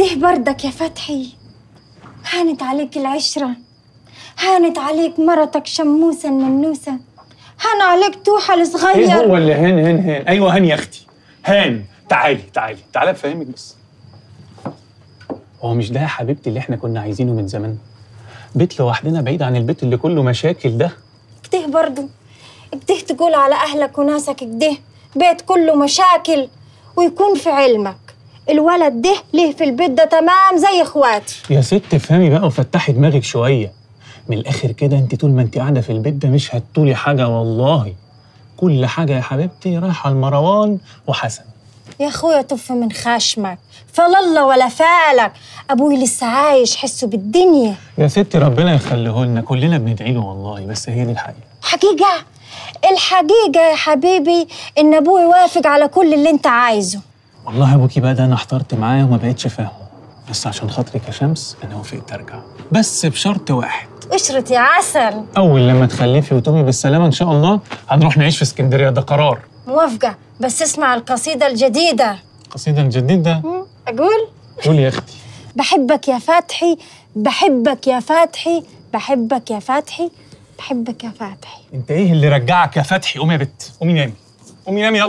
ايديه بردك يا فتحي هانت عليك العشرة هانت عليك مرتك شموسة النوسة هان عليك توحة الصغير ايه هو اللي هان هان هان ايوه هان يا اختي هان تعالي تعالي تعالي افهمك بس هو مش ده يا حبيبتي اللي احنا كنا عايزينه من زمان بيت لوحدنا بعيد عن البيت اللي كله مشاكل ده اكده برضه اكده تقول على اهلك وناسك اكده بيت كله مشاكل ويكون في علمك الولد ده ليه في البيت ده تمام زي اخواتي يا ست افهمي بقى وفتحي دماغك شويه من الاخر كده انت طول ما انت قاعده في البيت ده مش هتطولي حاجه والله كل حاجه يا حبيبتي رايحه لمروان وحسن يا اخويا طف من خشمك فلله ولا فالك ابوي لسه عايش حسه بالدنيا يا ستي ربنا يخليه لنا كلنا بندعي له والله بس هي دي الحقيقه حقيقه الحقيقه يا حبيبي ان ابوي وافق على كل اللي انت عايزه والله ابوكي بقى ده انا احترت معاه وما بقتش فاهمه بس عشان خاطرك يا شمس انا وافقت ارجع بس بشرط واحد اشرط يا عسل اول لما تخلفي وتقومي بالسلامه ان شاء الله هنروح نعيش في اسكندريه ده قرار موافقه بس اسمع القصيده الجديده القصيده الجديده اقول قول يا اختي بحبك يا فاتحي بحبك يا فاتحي بحبك يا فاتحي بحبك يا فاتحي انت ايه اللي رجعك يا فاتحي قومي يا بت قومي نامي قومي نامي يلا